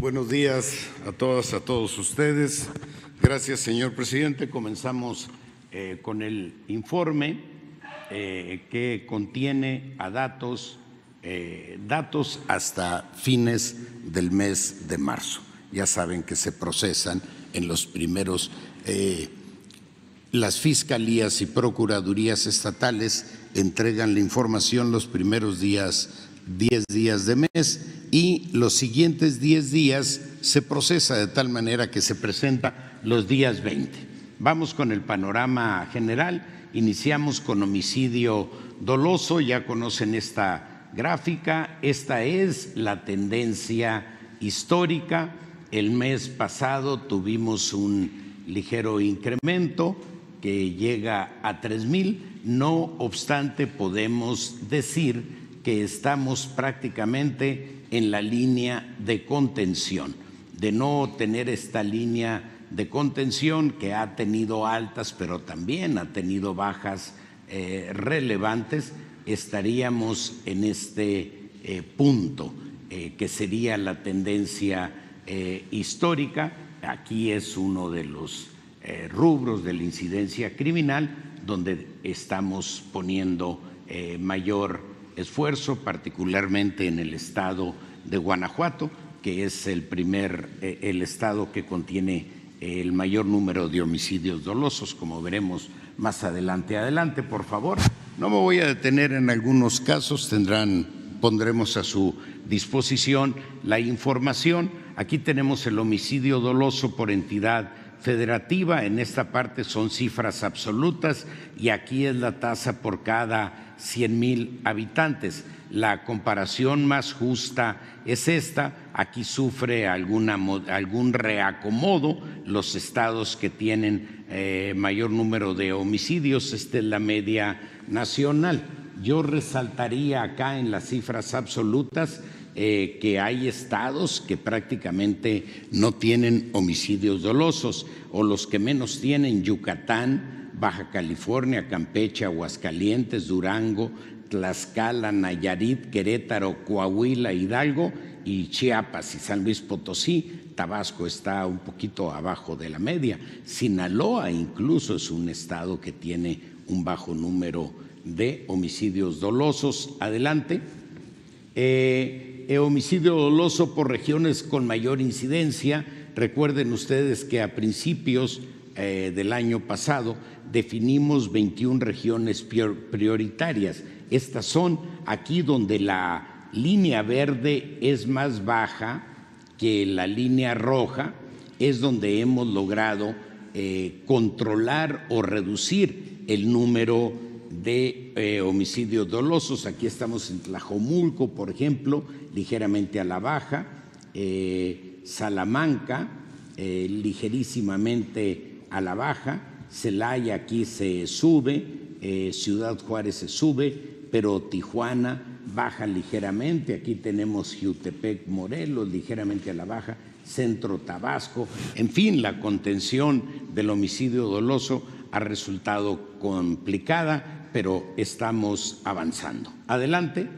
Buenos días a todas, a todos ustedes. Gracias, señor presidente. Comenzamos eh, con el informe eh, que contiene a datos, eh, datos hasta fines del mes de marzo. Ya saben que se procesan en los primeros, las fiscalías y procuradurías estatales entregan la información los primeros días, 10 días de mes y los siguientes 10 días se procesa de tal manera que se presenta los días 20. Vamos con el panorama general. Iniciamos con homicidio doloso, ya conocen esta gráfica, esta es la tendencia histórica. El mes pasado tuvimos un ligero incremento que llega a tres mil, no obstante podemos decir que estamos prácticamente en la línea de contención, de no tener esta línea de contención que ha tenido altas, pero también ha tenido bajas eh, relevantes, estaríamos en este eh, punto, eh, que sería la tendencia histórica. Aquí es uno de los rubros de la incidencia criminal donde estamos poniendo mayor esfuerzo, particularmente en el estado de Guanajuato, que es el primer, eh, el estado que contiene eh, el mayor número de homicidios dolosos, como veremos más adelante. Adelante, por favor. No me voy a detener en algunos casos, tendrán, pondremos a su disposición la información. Aquí tenemos el homicidio doloso por entidad federativa, en esta parte son cifras absolutas y aquí es la tasa por cada 100 mil habitantes. La comparación más justa es esta, aquí sufre algún reacomodo los estados que tienen eh, mayor número de homicidios, esta es la media nacional. Yo resaltaría acá en las cifras absolutas eh, que hay estados que prácticamente no tienen homicidios dolosos o los que menos tienen, Yucatán, Baja California, Campeche, Aguascalientes, Durango, Tlaxcala, Nayarit, Querétaro, Coahuila, Hidalgo y Chiapas y San Luis Potosí. Tabasco está un poquito abajo de la media. Sinaloa incluso es un estado que tiene un bajo número de homicidios dolosos. Adelante. Eh, eh, homicidio doloso por regiones con mayor incidencia. Recuerden ustedes que a principios eh, del año pasado definimos 21 regiones prioritarias. Estas son aquí donde la línea verde es más baja que la línea roja, es donde hemos logrado eh, controlar o reducir el número de eh, homicidios dolosos. Aquí estamos en Tlajomulco, por ejemplo, ligeramente a la baja, eh, Salamanca, eh, ligerísimamente a la baja, Celaya aquí se sube, Ciudad Juárez se sube, pero Tijuana baja ligeramente. Aquí tenemos Jutepec, Morelos, ligeramente a la baja. Centro Tabasco, en fin, la contención del homicidio doloso ha resultado complicada pero estamos avanzando. Adelante.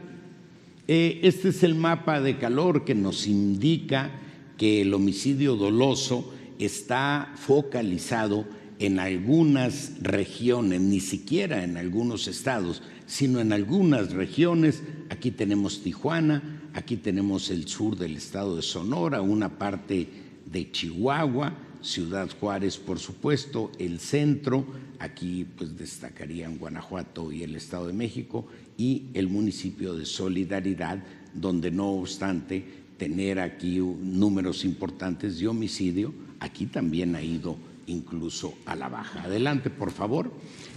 Eh, este es el mapa de calor que nos indica que el homicidio doloso está focalizado en algunas regiones, ni siquiera en algunos estados, sino en algunas regiones. Aquí tenemos Tijuana, aquí tenemos el sur del estado de Sonora, una parte de Chihuahua, Ciudad Juárez, por supuesto, el centro, aquí pues destacarían Guanajuato y el Estado de México, y el municipio de Solidaridad, donde no obstante tener aquí números importantes de homicidio, aquí también ha ido incluso a la baja. Adelante, por favor.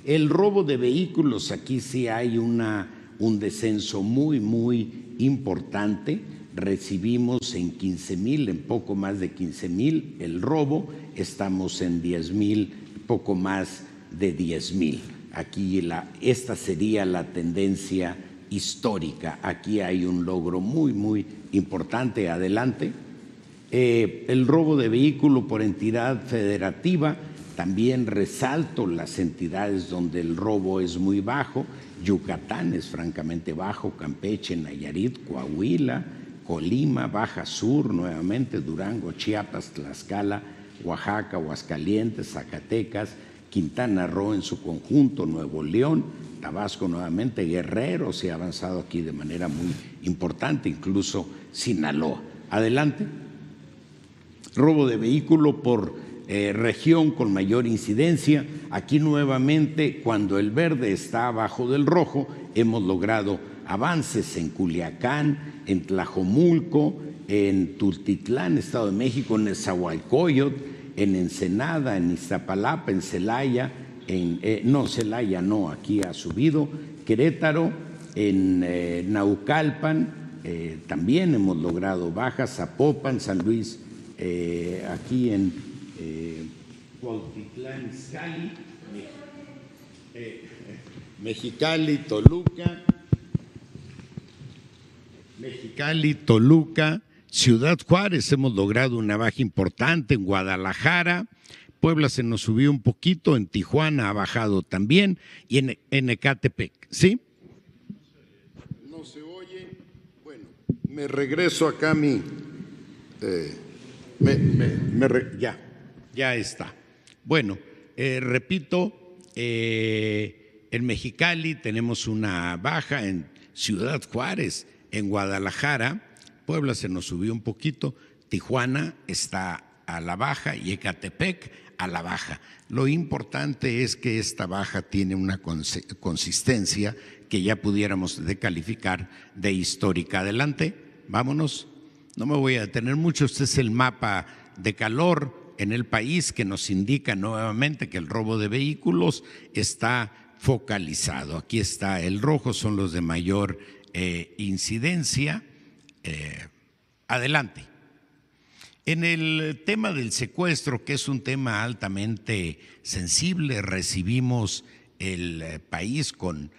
El robo de vehículos, aquí sí hay una, un descenso muy, muy importante recibimos en 15 mil, en poco más de 15 mil el robo, estamos en 10 mil, poco más de 10 mil. Aquí esta sería la tendencia histórica. Aquí hay un logro muy, muy importante. Adelante. Eh, el robo de vehículo por entidad federativa, también resalto las entidades donde el robo es muy bajo. Yucatán es francamente bajo, Campeche, Nayarit, Coahuila, Colima, Baja Sur, nuevamente Durango, Chiapas, Tlaxcala, Oaxaca, Huascalientes, Zacatecas, Quintana Roo en su conjunto, Nuevo León, Tabasco nuevamente, Guerrero se ha avanzado aquí de manera muy importante, incluso Sinaloa. Adelante. Robo de vehículo por eh, región con mayor incidencia. Aquí nuevamente, cuando el verde está abajo del rojo, hemos logrado avances en Culiacán, en Tlajomulco, en Tultitlán, Estado de México, en Sahualcoyot, en Ensenada, en Iztapalapa, en Celaya, en, eh, no, Celaya no, aquí ha subido, Querétaro, en eh, Naucalpan, eh, también hemos logrado bajas, Zapopan, San Luis, aquí en Cuautitlán, Mexicali, Toluca, Mexicali, Toluca, Ciudad Juárez, hemos logrado una baja importante en Guadalajara. Puebla se nos subió un poquito, en Tijuana ha bajado también y en, Ecatepec, ¿sí? No se oye. Bueno, me regreso acá a mi… Eh, me, me, ya, ya está. Bueno, eh, repito, eh, en Mexicali tenemos una baja, en Ciudad Juárez en Guadalajara, Puebla se nos subió un poquito, Tijuana está a la baja y Ecatepec a la baja. Lo importante es que esta baja tiene una consistencia que ya pudiéramos decalificar de histórica. Adelante, vámonos. No me voy a detener mucho, este es el mapa de calor en el país que nos indica nuevamente que el robo de vehículos está focalizado. Aquí está el rojo, son los de mayor eh, incidencia. Eh, adelante. En el tema del secuestro, que es un tema altamente sensible, recibimos el eh, país con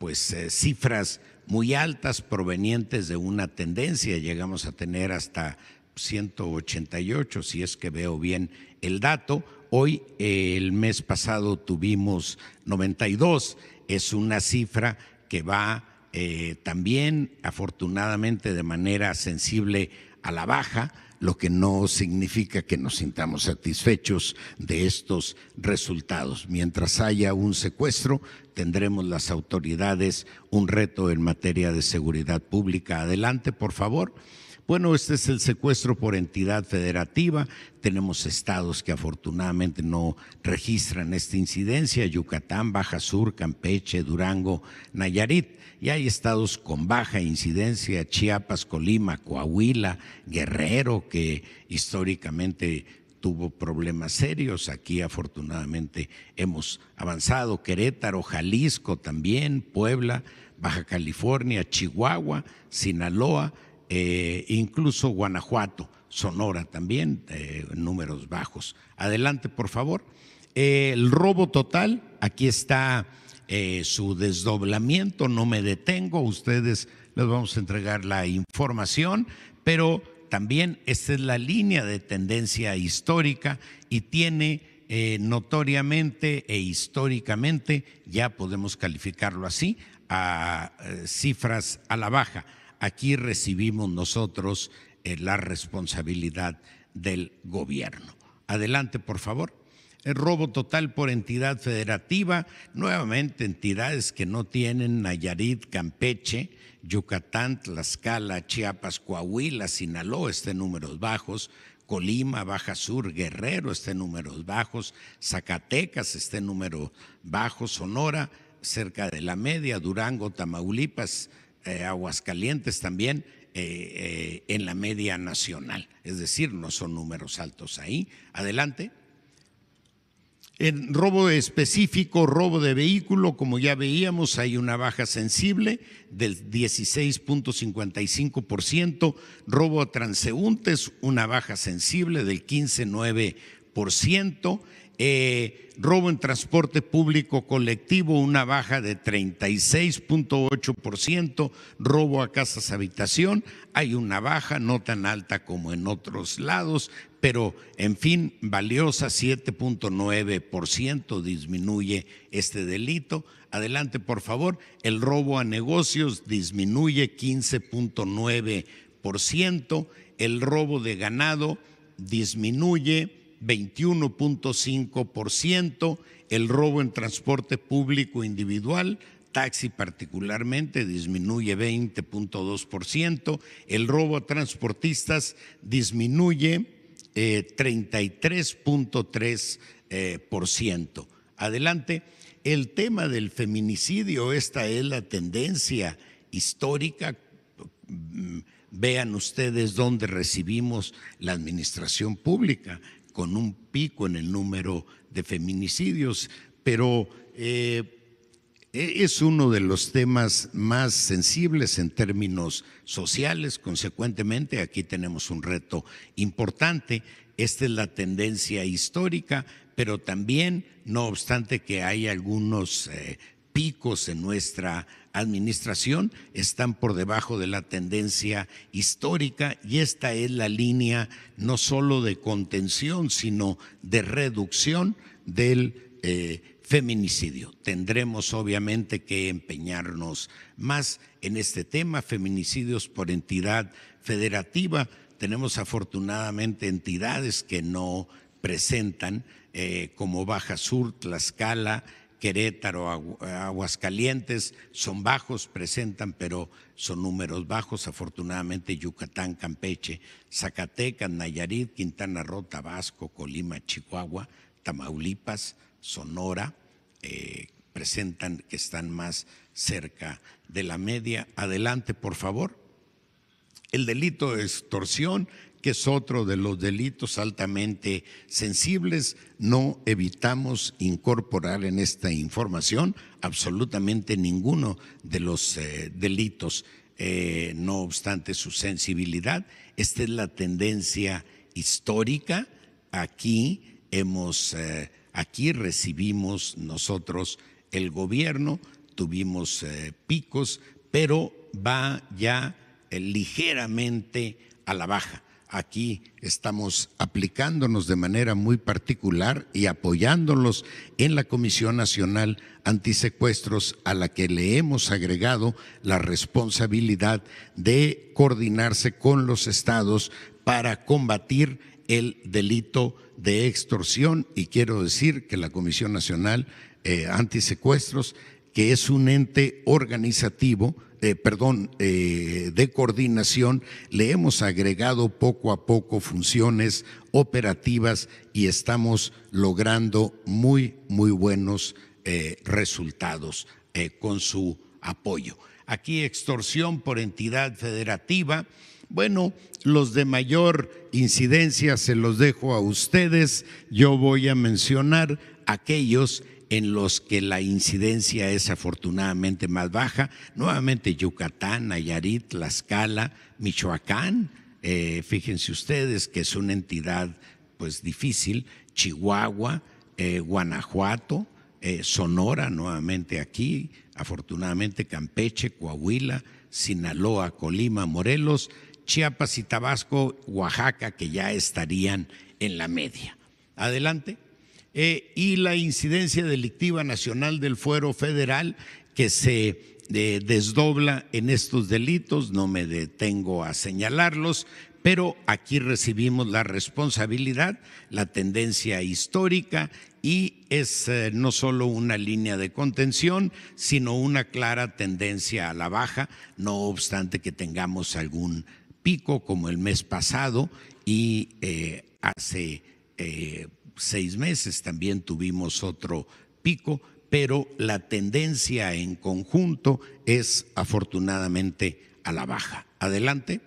pues cifras muy altas provenientes de una tendencia, llegamos a tener hasta 188, si es que veo bien el dato. Hoy, el mes pasado, tuvimos 92, es una cifra que va eh, también afortunadamente de manera sensible a la baja, lo que no significa que nos sintamos satisfechos de estos resultados. Mientras haya un secuestro, tendremos las autoridades un reto en materia de seguridad pública. Adelante, por favor. Bueno, este es el secuestro por entidad federativa. Tenemos estados que afortunadamente no registran esta incidencia, Yucatán, Baja Sur, Campeche, Durango, Nayarit. Y hay estados con baja incidencia, Chiapas, Colima, Coahuila, Guerrero, que históricamente tuvo problemas serios. Aquí afortunadamente hemos avanzado. Querétaro, Jalisco también, Puebla, Baja California, Chihuahua, Sinaloa eh, incluso Guanajuato, Sonora también, eh, números bajos. Adelante, por favor. Eh, el robo total, aquí está su desdoblamiento, no me detengo, ustedes les vamos a entregar la información, pero también esta es la línea de tendencia histórica y tiene notoriamente e históricamente, ya podemos calificarlo así, a cifras a la baja aquí recibimos nosotros eh, la responsabilidad del gobierno. Adelante, por favor. El robo total por entidad federativa, nuevamente entidades que no tienen Nayarit, Campeche, Yucatán, Tlaxcala, Chiapas, Coahuila, Sinaloa, este números bajos, Colima, Baja Sur, Guerrero, este números bajos, Zacatecas, este número bajo, Sonora, cerca de la media, Durango, Tamaulipas, Aguas eh, Aguascalientes también eh, eh, en la media nacional. Es decir, no son números altos ahí. Adelante. En robo específico, robo de vehículo, como ya veíamos, hay una baja sensible del 16.55%, robo a transeúntes, una baja sensible del 15.9%, eh, robo en transporte público colectivo, una baja de 36.8%, robo a casas habitación, hay una baja no tan alta como en otros lados, pero en fin, valiosa 7.9% disminuye este delito. Adelante, por favor, el robo a negocios disminuye 15.9%, el robo de ganado disminuye 21.5%, el robo en transporte público individual, taxi particularmente, disminuye 20.2%, el robo a transportistas disminuye 33.3%. Eh, eh, ciento. Adelante, el tema del feminicidio, esta es la tendencia histórica. Mm, vean ustedes dónde recibimos la administración pública con un pico en el número de feminicidios, pero eh, e-, es uno de los temas más sensibles en términos sociales, consecuentemente aquí tenemos un reto importante. Esta es la tendencia histórica, pero también, no obstante que hay algunos eh, picos en nuestra administración están por debajo de la tendencia histórica y esta es la línea no solo de contención, sino de reducción del eh, feminicidio. Tendremos obviamente que empeñarnos más en este tema, feminicidios por entidad federativa. Tenemos afortunadamente entidades que no presentan, eh, como Baja Sur, Tlaxcala, Querétaro, Aguascalientes son bajos, presentan, pero son números bajos. Afortunadamente, Yucatán, Campeche, Zacatecas, Nayarit, Quintana Roo, Tabasco, Colima, Chihuahua, Tamaulipas, Sonora, eh, presentan que están más cerca de la media. Adelante, por favor el delito de extorsión, que es otro de los delitos altamente sensibles, no evitamos incorporar en esta información absolutamente ninguno de los eh, delitos, eh, no obstante su sensibilidad. Esta es la tendencia histórica. Aquí hemos, eh, aquí recibimos nosotros el gobierno, tuvimos picos, pero va ya eh, ligeramente a la baja. Aquí estamos aplicándonos de manera muy particular y apoyándolos en la Comisión Nacional Antisecuestros a la que le hemos agregado la responsabilidad de coordinarse con los estados para combatir el delito de extorsión y quiero decir que la Comisión Nacional eh, Antisecuestros que es un ente organizativo, eh, perdón, eh, de coordinación, le hemos agregado poco a poco funciones operativas y estamos logrando muy, muy buenos eh, resultados con su apoyo. Aquí extorsión por entidad federativa. Bueno, los de mayor incidencia se los dejo a ustedes. Yo voy a mencionar aquellos en los que la incidencia es afortunadamente más baja, nuevamente Yucatán, Nayarit, Tlaxcala, Michoacán, eh, fíjense ustedes que es una entidad pues difícil, Chihuahua, eh, Guanajuato, eh, Sonora nuevamente aquí, afortunadamente Campeche, Coahuila, Sinaloa, Colima, Morelos, Chiapas y Tabasco, Oaxaca, que ya estarían en la media. Adelante. Eh, y la incidencia delictiva nacional del fuero federal que se eh, desdobla en estos delitos, no me detengo a señalarlos, pero aquí recibimos la responsabilidad, la tendencia histórica y es eh, no solo una línea de contención, sino una clara tendencia a la baja, no obstante que tengamos algún pico como el mes pasado y hace seis meses también tuvimos otro pico, pero la tendencia en conjunto es afortunadamente a la baja. Adelante.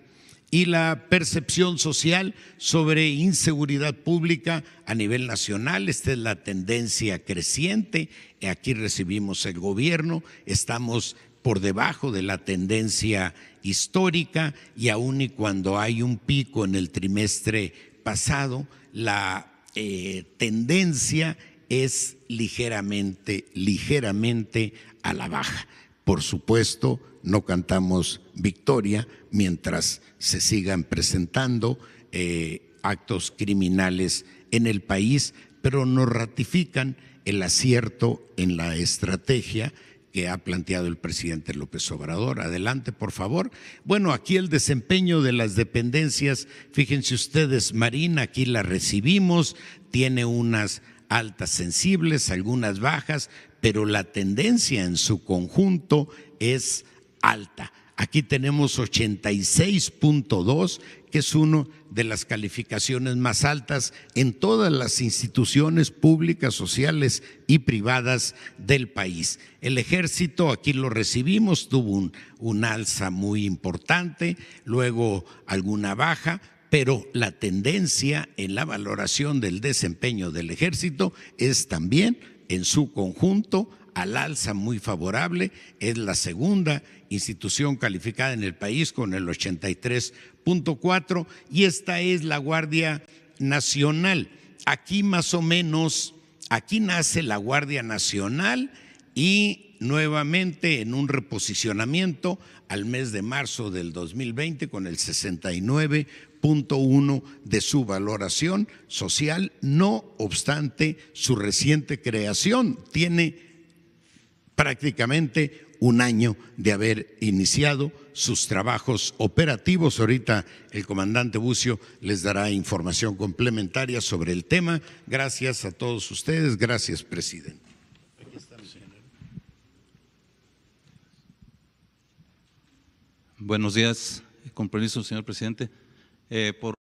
Y la percepción social sobre inseguridad pública a nivel nacional, esta es la tendencia creciente, aquí recibimos el gobierno, estamos por debajo de la tendencia histórica y aun y cuando hay un pico en el trimestre pasado, la eh, tendencia es ligeramente, ligeramente a la baja. Por supuesto, no cantamos victoria mientras se sigan presentando eh, actos criminales en el país, pero nos ratifican el acierto en la estrategia que ha planteado el presidente López Obrador. Adelante, por favor. Bueno, aquí el desempeño de las dependencias, fíjense ustedes, Marina, aquí la recibimos, tiene unas altas sensibles, algunas bajas, pero la tendencia en su conjunto es alta. Aquí tenemos 86.2, que es una de las calificaciones más altas en todas las instituciones públicas, sociales y privadas del país. El ejército, aquí lo recibimos, tuvo un, un alza muy importante, luego alguna baja, pero la tendencia en la valoración del desempeño del ejército es también en su conjunto al alza muy favorable. Es la segunda institución calificada en el país con el 83.4 y esta es la Guardia Nacional. Aquí más o menos, aquí nace la Guardia Nacional y nuevamente en un reposicionamiento al mes de marzo del 2020 con el 69.1 de su valoración social, no obstante su reciente creación. Tiene prácticamente un año de haber iniciado sus trabajos operativos. Ahorita el comandante Bucio les dará información complementaria sobre el tema. Gracias a todos ustedes. Gracias, presidente. Buenos días, compromiso, señor presidente. Eh, por